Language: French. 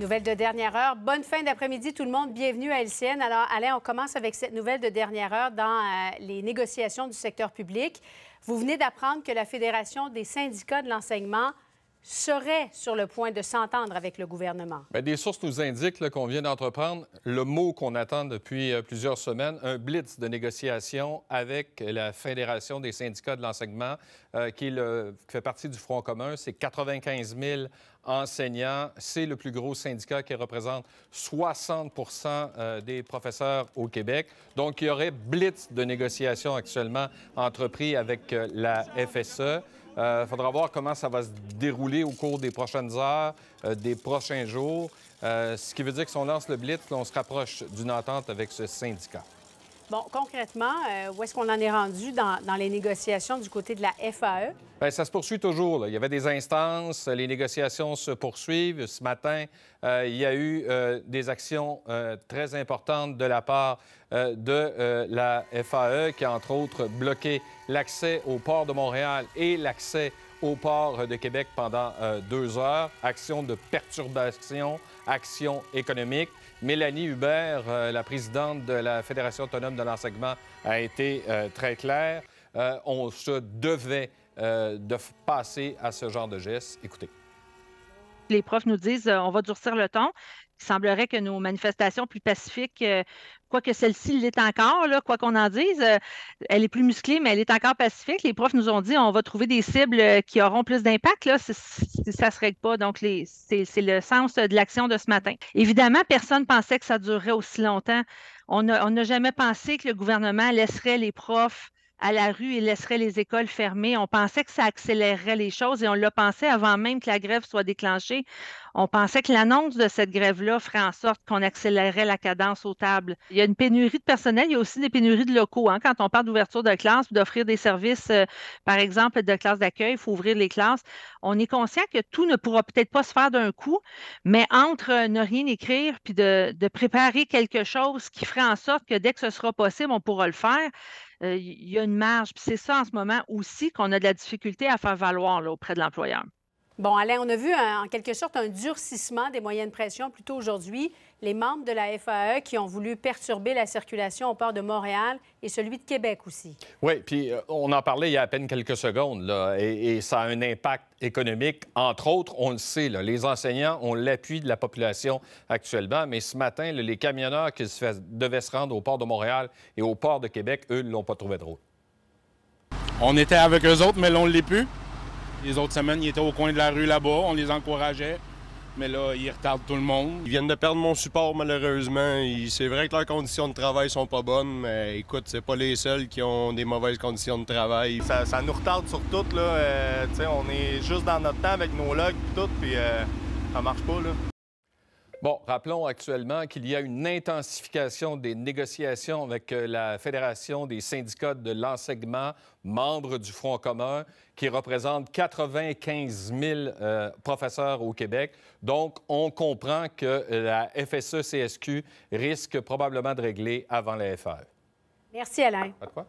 Nouvelle de dernière heure. Bonne fin d'après-midi tout le monde. Bienvenue à LCN. Alors Alain, on commence avec cette nouvelle de dernière heure dans euh, les négociations du secteur public. Vous venez d'apprendre que la Fédération des syndicats de l'enseignement serait sur le point de s'entendre avec le gouvernement? Ben, des sources nous indiquent qu'on vient d'entreprendre le mot qu'on attend depuis euh, plusieurs semaines, un blitz de négociation avec la Fédération des syndicats de l'enseignement, euh, qui, fait partie du Front commun. C'est 95 000 enseignants. C'est le plus gros syndicat qui représente 60 euh, des professeurs au Québec. Donc, il y aurait blitz de négociation actuellement entrepris avec la FSE. Il euh, faudra voir comment ça va se dérouler au cours des prochaines heures, euh, des prochains jours. Euh, ce qui veut dire que si on lance le blitz, on se rapproche d'une attente avec ce syndicat. Bon, concrètement, euh, où est-ce qu'on en est rendu dans, les négociations du côté de la FAE? Bien, ça se poursuit toujours. Il y avait des instances, les négociations se poursuivent. Ce matin, euh, il y a eu euh, des actions très importantes de la part de la FAE qui a, entre autres, bloqué l'accès au port de Montréal et l'accès au port de Québec pendant euh, deux heures. Action de perturbation, action économique. Mélanie Hubert, euh, la présidente de la Fédération autonome de l'enseignement, a été euh, très claire. on se devait de passer à ce genre de geste. Écoutez les profs nous disent on va durcir le temps. Il semblerait que nos manifestations plus pacifiques, euh, quoique celle-ci l'est encore, quoi qu'on en dise, euh, elle est plus musclée, mais elle est encore pacifique. Les profs nous ont dit on va trouver des cibles euh, qui auront plus d'impact. si ça ne se règle pas. Donc, c'est le sens de l'action de ce matin. Évidemment, personne ne pensait que ça durerait aussi longtemps. On n'a jamais pensé que le gouvernement laisserait les profs à la rue et laisserait les écoles fermées. On pensait que ça accélérerait les choses et on l'a pensé avant même que la grève soit déclenchée. On pensait que l'annonce de cette grève-là ferait en sorte qu'on accélérerait la cadence aux tables. Il y a une pénurie de personnel, il y a aussi des pénuries de locaux. Hein. Quand on parle d'ouverture de classe, d'offrir des services, euh, par exemple, de classe d'accueil, il faut ouvrir les classes. On est conscient que tout ne pourra peut-être pas se faire d'un coup, mais entre euh, ne rien écrire puis de, de préparer quelque chose qui ferait en sorte que dès que ce sera possible, on pourra le faire, il y a une marge. Puis c'est ça en ce moment aussi qu'on a de la difficulté à faire valoir auprès de l'employeur. Bon, Alain, on a vu euh, en quelque sorte un durcissement des moyens de pression plutôt aujourd'hui. Les membres de la FAE qui ont voulu perturber la circulation au port de Montréal et celui de Québec aussi. Oui, puis euh, on en parlait il y a à peine quelques secondes, là, et, ça a un impact économique. Entre autres, on le sait, là, les enseignants ont l'appui de la population actuellement, mais ce matin, les camionneurs qui devaient se rendre au port de Montréal et au port de Québec, eux, ne l'ont pas trouvé drôle. On était avec eux autres, mais l'on ne l'est plus. Les autres semaines, ils étaient au coin de la rue là-bas, on les encourageait. Mais là, ils retardent tout le monde. Ils viennent de perdre mon support, malheureusement. C'est vrai que leurs conditions de travail sont pas bonnes, mais écoute, c'est pas les seuls qui ont des mauvaises conditions de travail. Ça, nous retarde sur tout, là. Euh, on est juste dans notre temps avec nos logs et tout, puis euh, ça marche pas, là. Bon, rappelons actuellement qu'il y a une intensification des négociations avec euh, la Fédération des syndicats de l'enseignement, membre du Front commun, qui représente 95 000 professeurs au Québec. Donc, on comprend que euh, la FSE-CSQ risque probablement de régler avant la FAE. Merci, Alain. À toi.